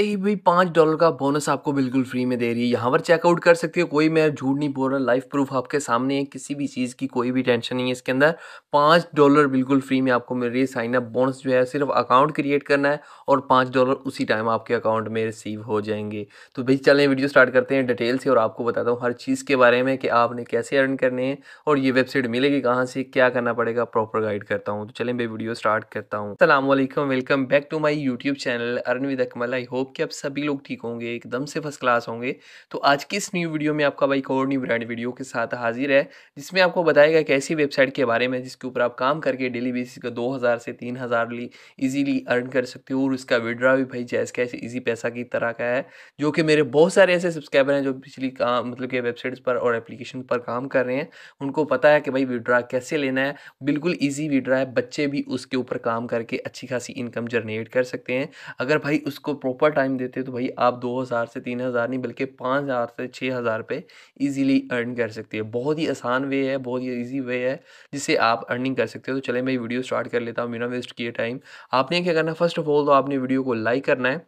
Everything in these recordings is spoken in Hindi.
सकते ही भी पाँच डॉलर का बोनस आपको बिल्कुल फ्री में दे रही है यहाँ पर चेकआउट कर सकते हो कोई मैं झूठ नहीं बोल रहा लाइफ प्रूफ आपके सामने है किसी भी चीज़ की कोई भी टेंशन नहीं है इसके अंदर पाँच डॉलर बिल्कुल फ्री में आपको मिल रही है साइन अप बोनस जो है सिर्फ अकाउंट क्रिएट करना है और पाँच डॉलर उसी टाइम आपके अकाउंट में रिसीव हो जाएंगे तो भाई चलें वीडियो स्टार्ट करते हैं डिटेल से और आपको बताता हूँ हर चीज़ के बारे में कि आपने कैसे अर्न करने हैं और ये वेबसाइट मिलेगी कहाँ से क्या करना पड़ेगा प्रॉपर गाइड करता हूँ तो चलें भाई वीडियो स्टार्ट करता हूँ सलाम welcome back to my YouTube channel earn with Akmal I hope hope कि आप सभी लोग ठीक होंगे एकदम से फर्स्ट क्लास होंगे तो आज की इस न्यू वीडियो में आपका भाई एक और न्यू ब्रांड वीडियो के साथ हाजिर है जिसमें आपको बताएगा एक ऐसी वेबसाइट के बारे में जिसके ऊपर आप काम करके डेली बेसिस का दो हज़ार से तीन हज़ार ली ईजीली अर्न कर सकते हो और उसका विड्रा भी भाई जैस कैसे ईजी पैसा की तरह का है जो कि मेरे बहुत सारे ऐसे सब्सक्राइबर हैं जो पिछली काम मतलब कि वेबसाइट्स पर और एप्लीकेशन पर काम कर रहे हैं उनको पता है कि भाई विड्रा कैसे लेना है बिल्कुल ईजी विड्रा है बच्चे भी उसके ऊपर काम करके अच्छी खासी इनकम जनरेट कर सकते हैं अगर भाई उसको प्रॉपर ओवर टाइम देते तो भाई आप दो हज़ार से तीन हज़ार नहीं बल्कि पाँच हज़ार से छः हज़ार पे ईजीली अर्न कर सकती है बहुत ही आसान वे है बहुत ही ईजी वे है जिससे आप अर्निंग कर सकते हो तो चले मैं वीडियो स्टार्ट कर लेता हूँ बिना वेस्ट किए टाइम आपने क्या करना फर्स्ट ऑफ ऑल तो आपने वीडियो को लाइक करना है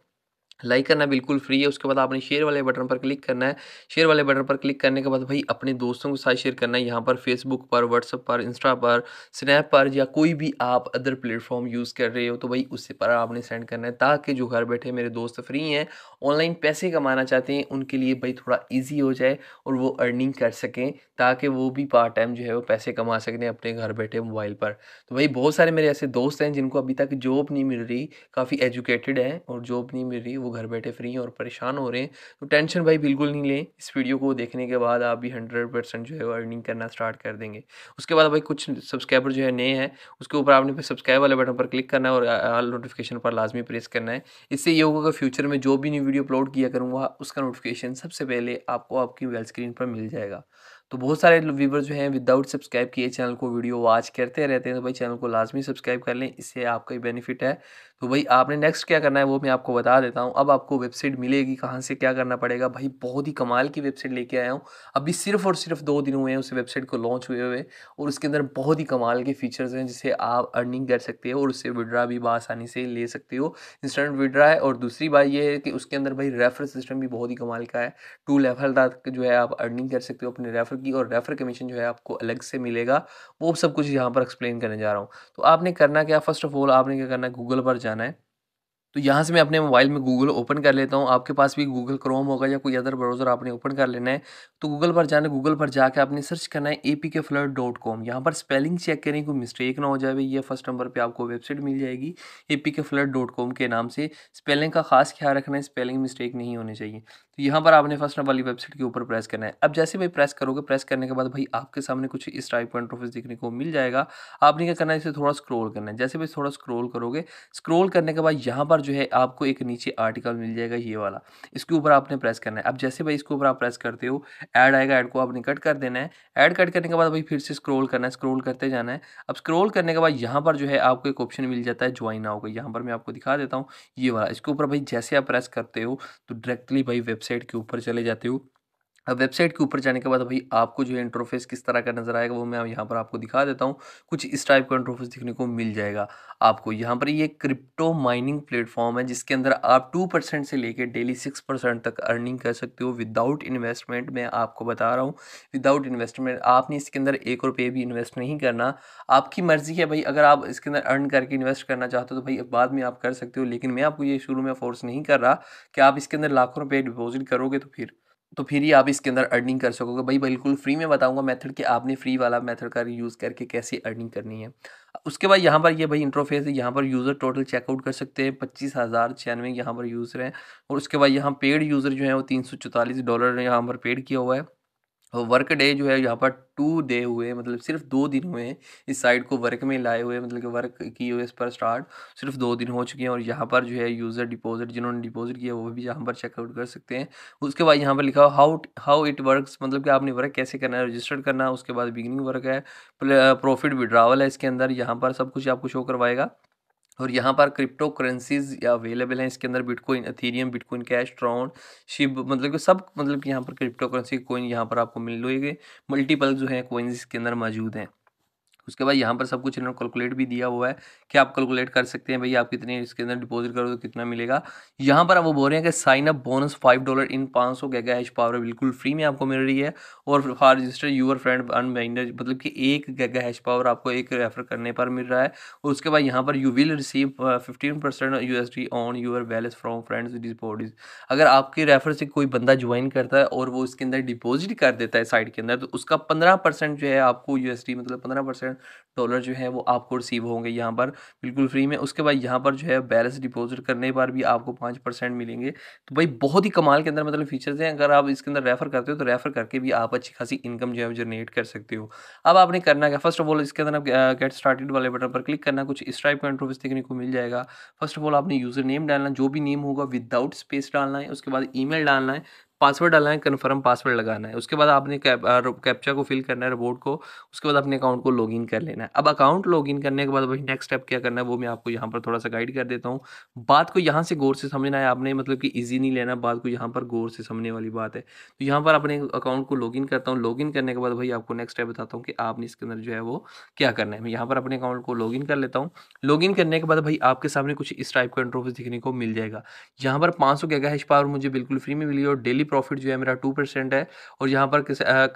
लाइक करना बिल्कुल फ्री है उसके बाद आपने शेयर वाले बटन पर क्लिक करना है शेयर वाले बटन पर क्लिक करने के बाद भाई अपने दोस्तों के साथ शेयर करना है यहाँ पर फेसबुक पर व्हाट्सअप पर इंस्टा पर स्नैप पर या कोई भी आप अदर प्लेटफॉर्म यूज़ कर रहे हो तो भाई उससे पर आपने सेंड करना है ताकि जो घर बैठे मेरे दोस्त फ्री हैं ऑनलाइन पैसे कमाना चाहते हैं उनके लिए भाई थोड़ा ईजी हो जाए और वो अर्निंग कर सकें ताकि वो भी पार्ट टाइम जो है वो पैसे कमा सकें अपने घर बैठे मोबाइल पर तो भाई बहुत सारे मेरे ऐसे दोस्त हैं जिनको अभी तक जॉब नहीं मिल रही काफ़ी एजुकेटेड हैं और जॉब नहीं मिल रही वो घर बैठे फ्री हैं और परेशान हो रहे हैं तो टेंशन भाई बिल्कुल नहीं लें इस वीडियो को देखने के बाद आप भी हंड्रेड परसेंट जो है वो अर्निंग करना स्टार्ट कर देंगे उसके बाद भाई कुछ सब्सक्राइबर जो है नए हैं उसके ऊपर आपने फिर सब्सक्राइब वाले बटन पर क्लिक करना है और आल नोटिफिकेशन पर लाजमी प्रेस करना है इससे ये होगा कि फ्यूचर में जो भी न्यू वीडियो अपलोड किया करूँगा उसका नोटिफिकेशन सबसे पहले आपको आपकी वेल स्क्रीन पर मिल जाएगा तो बहुत सारे व्यूवर जो हैं विदाउट सब्सक्राइब किए चैनल को वीडियो वॉच करते रहते हैं तो भाई चैनल को लाजमी सब्सक्राइब कर लें इससे आपका ही बेनिफिट है तो भाई आपने नेक्स्ट क्या करना है वो मैं आपको बता देता हूँ अब आपको वेबसाइट मिलेगी कहाँ से क्या करना पड़ेगा भाई बहुत ही कमाल की वेबसाइट लेके आया हूँ अभी सिर्फ और सिर्फ दो दिन हुए हैं उस वेबसाइट को लॉन्च हुए हुए और उसके अंदर बहुत ही कमाल के फीचर्स हैं जिससे आप अर्निंग कर सकते हो और उससे विड्रा भी आसानी से ले सकते हो इंस्टेंट विड्रा है और दूसरी बात यह है कि उसके अंदर भाई रेफर सिस्टम भी बहुत ही कमाल का है टू लेवल तक जो है आप अर्निंग कर सकते हो अपने रेफर रेफर की और रेफर कमीशन जो है आपको अलग से मिलेगा वो सब कुछ यहाँ पर एक्सप्लेन करने जा रहा हूँ तो आपने करना क्या फ़र्स्ट ऑफ ऑल आपने क्या करना है गूगल पर जाना है तो यहाँ से मैं अपने मोबाइल में गूगल ओपन कर लेता हूँ आपके पास भी गूगल क्रोम होगा या कोई अदर ब्राउज़र आपने ओपन कर लेना है तो गूगल पर जाना गूगल पर जाकर आपने सर्च करना है A P K flood dot com यहाँ पर स्पेलिंग चेक करें कोई मिस्टेक ना हो जाए ये फर्स्ट नंबर पर आपको वेबसाइट मिल जाएगी A P K flood dot com के नाम से स्पेलिंग का खास ख्याल रखना है स्पेलिंग मिस्टेक नहीं होनी चाहिए तो यहाँ पर आपने फर्स्ट नंबर वाली वेबसाइट के ऊपर प्रेस करना है अब जैसे भाई प्रेस करोगे प्रेस करने के बाद भाई आपके सामने कुछ इस टाइप का इंटरफेस देखने को मिल जाएगा आपने क्या करना है इसे थोड़ा स्क्रोल करना है जैसे भाई थोड़ा स्क्रोल करोगे स्क्रोल करने के बाद यहाँ पर जो है आपको एक नीचे आर्टिकल मिल जाएगा ये वाला इसके ऊपर आपने प्रेस करना है अब जैसे भाई इसके ऊपर आप प्रेस करते हो ऐड आएगा ऐड को आपने कट कर देना है ऐड कट करने के बाद भाई फिर से स्क्रोल करना है स्क्रोल करते जाना है अब स्क्रोल करने के बाद यहाँ पर जो है आपको एक ऑप्शन मिल जाता है ज्वाइन आओ का यहाँ पर मैं आपको दिखा देता हूँ ये वाला इसके ऊपर भाई जैसे आप प्रेस करते हो तो डायरेक्टली भाई वेबसाइट के ऊपर चले जाते हो अब वेबसाइट के ऊपर जाने के बाद भाई आपको जो है इंटरफेस किस तरह का नज़र आएगा वो मैं यहाँ पर आपको दिखा देता हूँ कुछ इस टाइप का इंटरफेस दिखने को मिल जाएगा आपको यहाँ पर ये क्रिप्टो माइनिंग प्लेटफॉर्म है जिसके अंदर आप टू परसेंट से लेकर डेली सिक्स परसेंट तक अर्निंग कर सकते हो विदाउट इन्वेस्टमेंट मैं आपको बता रहा हूँ विदाउट इन्वेस्टमेंट आपने इसके अंदर एक रुपये भी इन्वेस्ट नहीं करना आपकी मर्ज़ी है भाई अगर आप इसके अंदर अर्न करके इन्वेस्ट करना चाहते हो तो भाई बाद में आप कर सकते हो लेकिन मैं आपको ये शुरू में फोर्स नहीं कर रहा कि आप इसके अंदर लाखों रुपये डिपॉजिट करोगे तो फिर तो फिर ही आप इसके अंदर अर्निंग कर सकोगे भाई बिल्कुल फ्री में बताऊंगा मेथड कि आपने फ्री वाला मेथड का कर यूज़ करके कैसे अर्निंग करनी है उसके बाद यहाँ पर ये यह भाई इंटरफेस है यहाँ पर यूज़र टोटल चेकआउट कर सकते हैं पच्चीस हज़ार छियानवे यहाँ पर यूज़र हैं और उसके बाद यहाँ पेड यूज़र जो है वो तीन सौ चौतालीस डॉलर यहाँ पर पेड किया हुआ है वर्क डे जो है यहाँ पर टू डे हुए मतलब सिर्फ दो दिन हुए हैं इस साइड को वर्क में लाए हुए मतलब कि वर्क की हुए इस पर स्टार्ट सिर्फ दो दिन हो चुके हैं और यहाँ पर जो है यूज़र डिपॉजिट जिन्होंने डिपॉजिट किया वो भी यहाँ पर चेकआउट कर सकते हैं उसके बाद यहाँ पर लिखा हाउ हाउ इट वर्क मतलब कि आपने वर्क कैसे करना है रजिस्टर करना उसके बाद बिगिनिंग वर्क है प्रॉफिट विड्रावल है इसके अंदर यहाँ पर सब कुछ आपको शो करवाएगा और यहाँ पर क्रिप्टो करेंसीज अवेलेबल हैं इसके अंदर bitcoin ethereum bitcoin cash Tron Shib मतलब कि सब मतलब कि यहाँ पर क्रिप्टो करेंसी कोइन यहाँ पर आपको मिल लोगे मल्टीपल जो है कोइन इसके अंदर मौजूद हैं उसके बाद यहाँ पर सब कुछ इन्होंने कैलकुलेट भी दिया हुआ है कि आप कैलकुलेट कर सकते हैं भाई आप कितने इसके अंदर डिपॉजिट करो तो कितना मिलेगा यहाँ पर आप वो बोल रहे हैं कि sign up bonus five dollar in पाँच सौ गैगा हैश पावर बिल्कुल फ्री में आपको मिल रही है और फॉर रजिस्टर यूर फ्रेंड अनबाइंडर मतलब कि एक गैगा हैश पावर आपको एक रेफर करने पर मिल रहा है और उसके बाद यहाँ पर you will receive fifteen percent U S D on your balance from friends bodies अगर आपके रेफर से कोई बंदा ज्वाइन करता है और वो इसके अंदर डिपॉजिट कर देता है साइट के अंदर तो उसका पंद्रह परसेंट जो है आपको यू एस डी मतलब पंद्रह परसेंट हंड्रेड डॉलर जो है वो आपको रिसीव होंगे यहाँ पर बिल्कुल फ्री में उसके बाद यहाँ पर जो है बैलेंस डिपॉजिट करने पर भी आपको पाँच परसेंट मिलेंगे तो भाई बहुत ही कमाल के अंदर मतलब फीचर्स हैं अगर आप इसके अंदर रेफ़र करते हो तो रेफ़र करके भी आप अच्छी खासी इनकम जो है जनरेट कर सकते हो अब आपने करना क्या फर्स्ट ऑफ ऑल इसके अंदर गेट स्टार्टेड वाले बटन पर क्लिक करना कुछ इस टाइप का इंटरव्यूस देखने को मिल जाएगा फर्स्ट ऑफ ऑल आपने यूज़र नेम डालना जो भी नेम होगा विदाउट स्पेस डालना है उसके बाद ई डालना है पासवर्ड डालना है कन्फर्म पासवर्ड लगाना है उसके बाद आपने कैप्चा को फिल करना है रिपोर्ट को उसके बाद अपने अकाउंट को लॉगिन कर लेना है अब अकाउंट लॉगिन करने के बाद वही नेक्स्ट स्टेप क्या करना है वो मैं आपको यहाँ पर थोड़ा सा गाइड कर देता हूँ बात को यहाँ से गौर से समझना है आपने मतलब कि ईजी नहीं लेना बात को यहाँ पर गौर से समझने वाली बात है तो यहाँ पर अपने अकाउंट को लॉगिन करता हूँ लॉगिन करने के बाद भाई आपको नेक्स्ट स्टेप बताता हूँ कि आपने इसके अंदर जो है वो क्या करना है मैं यहाँ पर अपने अकाउंट को लॉगिन कर लेता हूँ लॉगिन करने के बाद भाई आपके सामने कुछ इस टाइप का इंटरफेस दिखने को मिल जाएगा यहाँ पर पाँच सौ गैगा हैश पावर मुझे बिल्कुल फ्री में मिली और डेली प्रॉफिट जो है मेरा टू परसेंट है और यहाँ पर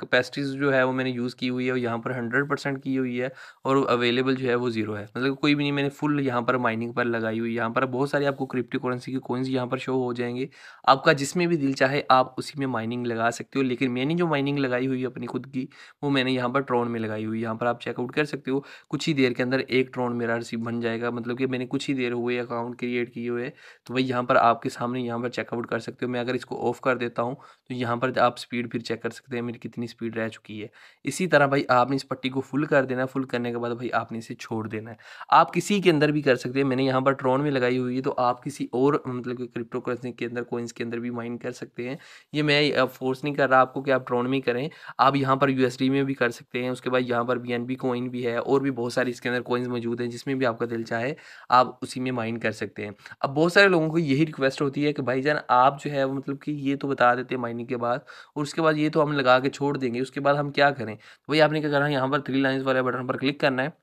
कैपेसिटीज़ जो है वो मैंने यूज़ की हुई है और यहाँ पर हंड्रेड परसेंट की हुई है और अवेलेबल जो है वो ज़ीरो है मतलब कोई भी नहीं मैंने फुल यहाँ पर माइनिंग पर लगाई हुई यहाँ पर बहुत सारी आपको क्रिप्टो करेंसी के कोइंस यहाँ पर शो हो जाएंगे आपका जिसमें भी दिल चाहे आप उसी में माइनिंग लगा सकते हो लेकिन मैंने जो माइनिंग लगाई हुई है अपनी खुद की वो मैंने यहाँ पर ट्रोन में लगाई हुई यहाँ पर आप चेकआउट कर सकते हो कुछ ही देर के अंदर एक ट्रोन मेरा रिसीव बन जाएगा मतलब कि मैंने कुछ ही देर हुए अकाउंट क्रिएट किए हुए तो भाई यहाँ पर आपके सामने यहाँ पर चेकआउट कर सकते हो मैं अगर इसको ऑफ कर देता हूँ हूँ तो यहाँ पर आप स्पीड फिर चेक कर सकते हैं मेरी कितनी स्पीड रह चुकी है इसी तरह भाई आपने इस पट्टी को फुल कर देना है फुल करने के बाद भाई आपने इसे छोड़ देना है आप किसी के अंदर भी कर सकते हैं मैंने यहाँ पर ट्रॉन में लगाई हुई है तो आप किसी और मतलब क्रिप्टो करेंसी के अंदर कोइंस के अंदर भी माइन कर सकते हैं ये मैं फोर्स नहीं कर रहा आपको कि आप ट्रॉन में करें आप यहाँ पर यू में भी कर सकते हैं उसके बाद यहाँ पर बी कॉइन भी है और भी बहुत सारी इसके अंदर कोइंस मौजूद हैं जिसमें भी आपका दिल चाहे आप उसी में माइन कर सकते हैं अब बहुत सारे लोगों को यही रिक्वेस्ट होती है कि भाई आप जो है मतलब कि ये तो बता हटा देते माइनिंग के बाद और उसके बाद ये तो हम लगा के छोड़ देंगे उसके बाद हम क्या करें वही तो आपने क्या करना है यहाँ पर थ्री लाइन्स वाले बटन पर क्लिक करना है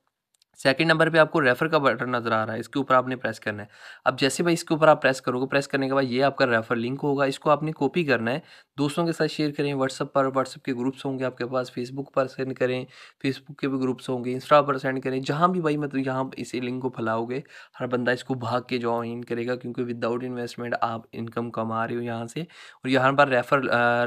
सेकंड नंबर पे आपको रेफर का बटन नज़र आ रहा है इसके ऊपर आपने प्रेस करना है अब जैसे भाई इसके ऊपर आप प्रेस करोगे प्रेस करने के बाद ये आपका रेफर लिंक होगा इसको आपने कॉपी करना है दोस्तों के साथ शेयर करें व्हाट्सअप पर व्हाट्सअप के ग्रुप्स होंगे आपके पास फेसबुक पर सेंड करें फेसबुक के भी ग्रुप्स होंगे इंस्टा पर सेंड करें जहाँ भी भाई मतलब यहाँ इसी लिंक को फैलाओगे हर बंदा इसको भाग के ज्वाइन करेगा क्योंकि विदाउट इन्वेस्टमेंट आप इनकम कमा रहे हो यहाँ से और यहाँ पर रेफर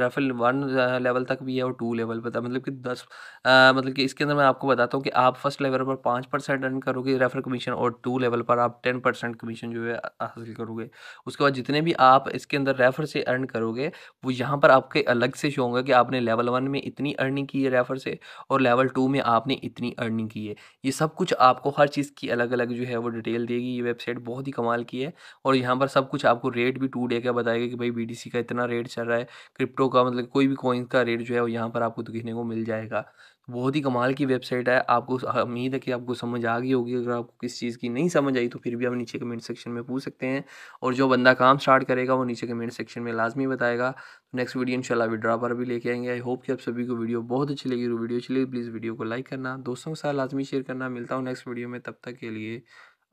रेफर वन लेवल तक भी है और टू लेवल पर मतलब कि दस मतलब कि इसके अंदर मैं आपको बताता हूँ कि आप फर्स्ट लेवल पर पाँच परसेंट अर्न करोगे रेफर कमीशन और टू लेवल पर आप टेन परसेंट कमीशन जो है हासिल करोगे उसके बाद जितने भी आप इसके अंदर रेफर से अर्न करोगे वो यहाँ पर आपके अलग से शो होंगे कि आपने लेवल वन में इतनी अर्निंग की है रेफर से और लेवल टू में आपने इतनी अर्निंग की है ये सब कुछ आपको हर चीज़ की अलग अलग जो है वो डिटेल देगी ये वेबसाइट बहुत ही कमाल की है और यहाँ पर सब कुछ आपको रेट भी टू डे का बताएगा कि भाई बी का इतना रेट चल रहा है क्रिप्टो का मतलब कोई भी कॉइन का रेट जो है वो यहाँ पर आपको दिखने को मिल जाएगा बहुत ही कमाल की वेबसाइट है आपको हाँ, उम्मीद है कि आपको समझ आ गई होगी अगर आपको किसी चीज़ की नहीं समझ आई तो फिर भी आप नीचे कमेंट सेक्शन में पूछ सकते हैं और जो बंदा काम स्टार्ट करेगा वो नीचे कमेंट सेक्शन में लाजमी बताएगा तो नेक्स्ट वीडियो इंशाल्लाह विड्रा पर भी लेके आएंगे आई होप कि आप सभी को वीडियो बहुत अच्छी लगी वीडियो अच्छी लगी प्लीज़ वीडियो को लाइक करना दोस्तों के साथ लाजमी शेयर करना मिलता हूँ नेक्स्ट वीडियो में तब तक के लिए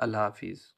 अल्लाह हाफिज़